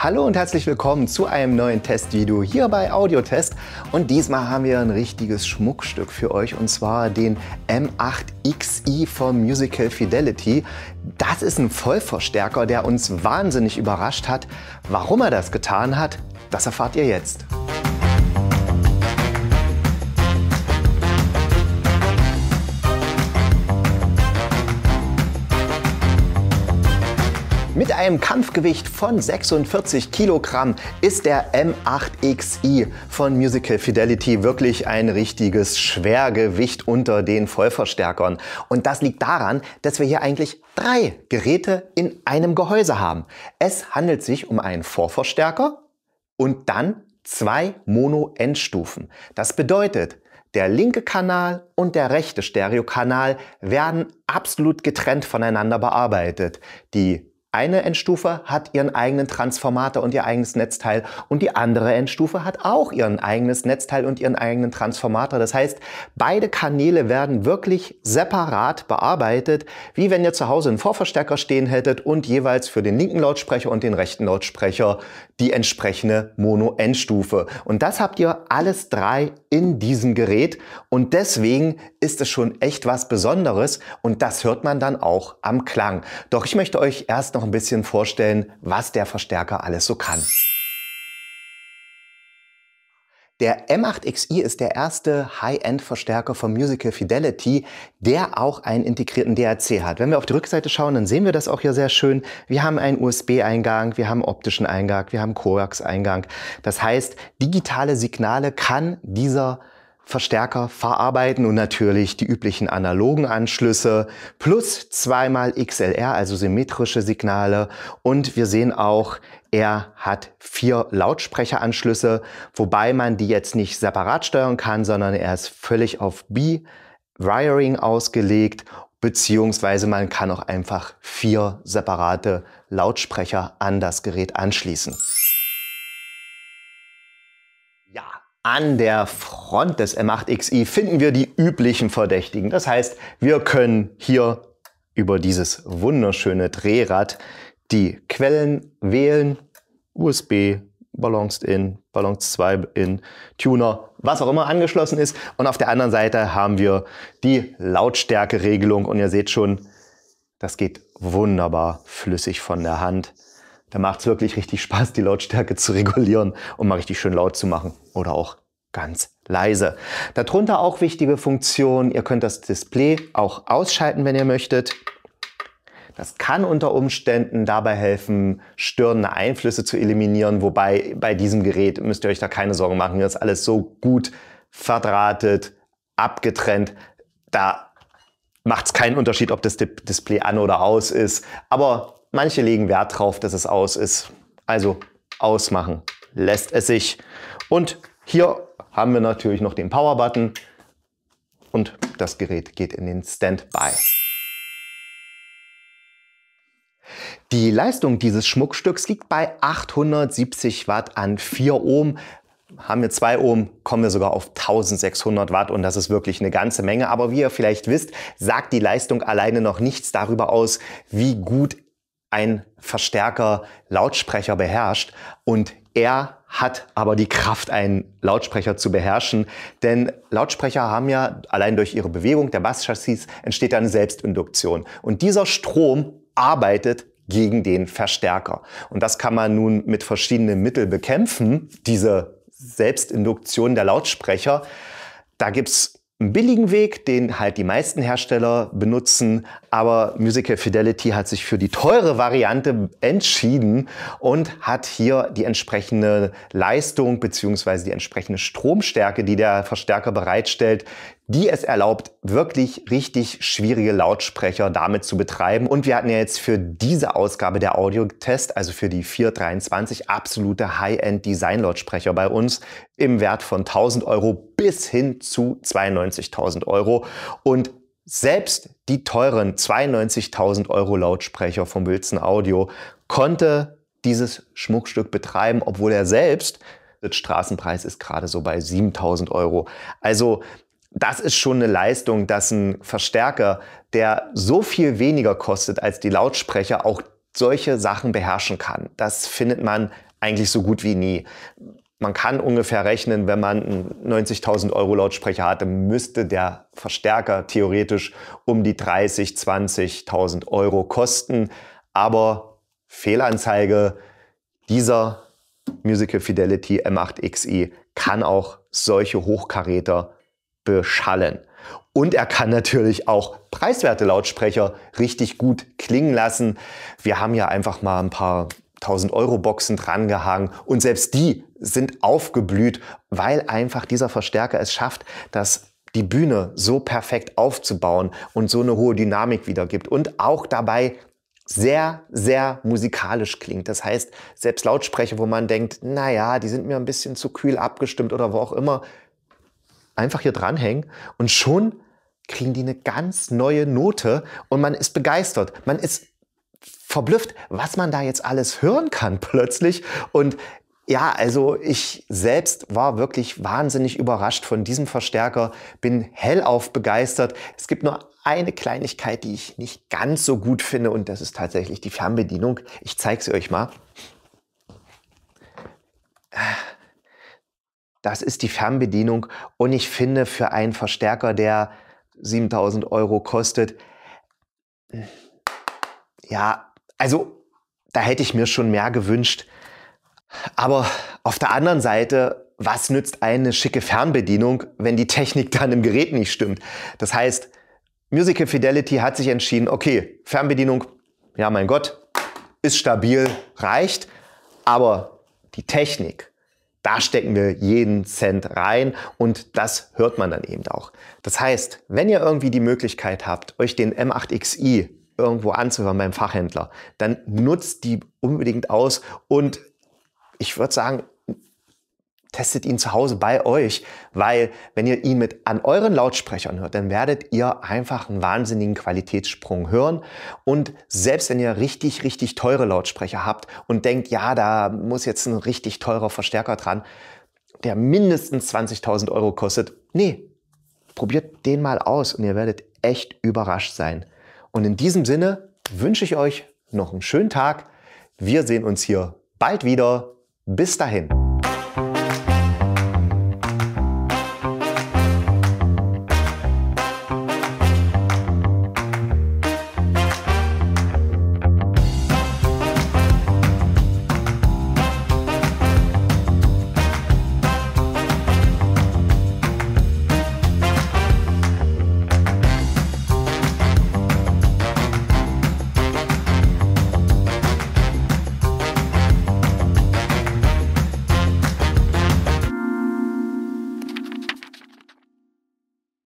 Hallo und herzlich willkommen zu einem neuen Testvideo hier bei Audiotest. Und diesmal haben wir ein richtiges Schmuckstück für euch und zwar den M8XI vom Musical Fidelity. Das ist ein Vollverstärker, der uns wahnsinnig überrascht hat. Warum er das getan hat, das erfahrt ihr jetzt. Mit einem Kampfgewicht von 46 Kilogramm ist der M8XI von Musical Fidelity wirklich ein richtiges Schwergewicht unter den Vollverstärkern. Und das liegt daran, dass wir hier eigentlich drei Geräte in einem Gehäuse haben. Es handelt sich um einen Vorverstärker und dann zwei Mono-Endstufen. Das bedeutet, der linke Kanal und der rechte Stereokanal werden absolut getrennt voneinander bearbeitet. Die eine Endstufe hat ihren eigenen Transformator und ihr eigenes Netzteil und die andere Endstufe hat auch ihren eigenes Netzteil und ihren eigenen Transformator. Das heißt, beide Kanäle werden wirklich separat bearbeitet, wie wenn ihr zu Hause einen Vorverstärker stehen hättet und jeweils für den linken Lautsprecher und den rechten Lautsprecher die entsprechende Mono-Endstufe. Und das habt ihr alles drei in diesem Gerät und deswegen ist es schon echt was Besonderes und das hört man dann auch am Klang. Doch ich möchte euch erst noch ein bisschen vorstellen, was der Verstärker alles so kann. Der M8XI ist der erste High-End-Verstärker von Musical Fidelity, der auch einen integrierten DAC hat. Wenn wir auf die Rückseite schauen, dann sehen wir das auch hier sehr schön. Wir haben einen USB-Eingang, wir haben einen optischen Eingang, wir haben einen Coax-Eingang. Das heißt, digitale Signale kann dieser Verstärker verarbeiten und natürlich die üblichen analogen Anschlüsse plus zweimal XLR, also symmetrische Signale. Und wir sehen auch, er hat vier Lautsprecheranschlüsse, wobei man die jetzt nicht separat steuern kann, sondern er ist völlig auf B-Wiring ausgelegt beziehungsweise man kann auch einfach vier separate Lautsprecher an das Gerät anschließen. An der Front des M8XI finden wir die üblichen Verdächtigen. Das heißt, wir können hier über dieses wunderschöne Drehrad die Quellen wählen. USB, Balanced in, Balanced 2 in, Tuner, was auch immer angeschlossen ist. Und auf der anderen Seite haben wir die Lautstärkeregelung. Und ihr seht schon, das geht wunderbar flüssig von der Hand. Da macht es wirklich richtig Spaß, die Lautstärke zu regulieren und mal richtig schön laut zu machen oder auch ganz leise. Darunter auch wichtige Funktion, Ihr könnt das Display auch ausschalten, wenn ihr möchtet. Das kann unter Umständen dabei helfen, störende Einflüsse zu eliminieren, wobei bei diesem Gerät müsst ihr euch da keine Sorgen machen. Hier ist alles so gut verdrahtet, abgetrennt. Da macht es keinen Unterschied, ob das Display an oder aus ist. Aber Manche legen Wert drauf, dass es aus ist. Also ausmachen lässt es sich. Und hier haben wir natürlich noch den Power-Button und das Gerät geht in den Standby. Die Leistung dieses Schmuckstücks liegt bei 870 Watt an 4 Ohm. Haben wir 2 Ohm, kommen wir sogar auf 1600 Watt und das ist wirklich eine ganze Menge. Aber wie ihr vielleicht wisst, sagt die Leistung alleine noch nichts darüber aus, wie gut ein Verstärker Lautsprecher beherrscht und er hat aber die Kraft, einen Lautsprecher zu beherrschen. Denn Lautsprecher haben ja allein durch ihre Bewegung der Basschassis entsteht eine Selbstinduktion. Und dieser Strom arbeitet gegen den Verstärker. Und das kann man nun mit verschiedenen Mitteln bekämpfen, diese Selbstinduktion der Lautsprecher. Da gibt's einen billigen Weg, den halt die meisten Hersteller benutzen, aber Musical Fidelity hat sich für die teure Variante entschieden und hat hier die entsprechende Leistung bzw. die entsprechende Stromstärke, die der Verstärker bereitstellt, die es erlaubt, wirklich richtig schwierige Lautsprecher damit zu betreiben. Und wir hatten ja jetzt für diese Ausgabe der Audio-Test, also für die 423, absolute High-End-Design-Lautsprecher bei uns im Wert von 1000 Euro bis hin zu 92.000 Euro. Und selbst die teuren 92.000 Euro Lautsprecher vom Wilson Audio konnte dieses Schmuckstück betreiben, obwohl er selbst der Straßenpreis ist gerade so bei 7000 Euro. Also das ist schon eine Leistung, dass ein Verstärker, der so viel weniger kostet als die Lautsprecher, auch solche Sachen beherrschen kann. Das findet man eigentlich so gut wie nie. Man kann ungefähr rechnen, wenn man einen 90.000 Euro Lautsprecher hatte, müsste der Verstärker theoretisch um die 30, 20.000 Euro kosten. Aber Fehlanzeige dieser Musical Fidelity M8 XI kann auch solche Hochkaräter beschallen. Und er kann natürlich auch preiswerte Lautsprecher richtig gut klingen lassen. Wir haben ja einfach mal ein paar 1000 Euro Boxen drangehangen und selbst die sind aufgeblüht, weil einfach dieser Verstärker es schafft, dass die Bühne so perfekt aufzubauen und so eine hohe Dynamik wiedergibt und auch dabei sehr, sehr musikalisch klingt. Das heißt, selbst Lautsprecher, wo man denkt, naja, die sind mir ein bisschen zu kühl abgestimmt oder wo auch immer, einfach hier dranhängen und schon kriegen die eine ganz neue Note und man ist begeistert. Man ist verblüfft, was man da jetzt alles hören kann plötzlich und ja, also ich selbst war wirklich wahnsinnig überrascht von diesem Verstärker, bin hellauf begeistert. Es gibt nur eine Kleinigkeit, die ich nicht ganz so gut finde und das ist tatsächlich die Fernbedienung. Ich zeige sie euch mal das ist die Fernbedienung. Und ich finde, für einen Verstärker, der 7000 Euro kostet, ja, also da hätte ich mir schon mehr gewünscht. Aber auf der anderen Seite, was nützt eine schicke Fernbedienung, wenn die Technik dann im Gerät nicht stimmt? Das heißt, Musical Fidelity hat sich entschieden, okay, Fernbedienung, ja mein Gott, ist stabil, reicht, aber die Technik, da stecken wir jeden Cent rein und das hört man dann eben auch. Das heißt, wenn ihr irgendwie die Möglichkeit habt, euch den M8XI irgendwo anzuhören beim Fachhändler, dann nutzt die unbedingt aus und ich würde sagen, testet ihn zu Hause bei euch, weil wenn ihr ihn mit an euren Lautsprechern hört, dann werdet ihr einfach einen wahnsinnigen Qualitätssprung hören und selbst wenn ihr richtig richtig teure Lautsprecher habt und denkt, ja, da muss jetzt ein richtig teurer Verstärker dran, der mindestens 20.000 Euro kostet, nee, probiert den mal aus und ihr werdet echt überrascht sein. Und in diesem Sinne wünsche ich euch noch einen schönen Tag. Wir sehen uns hier bald wieder. Bis dahin.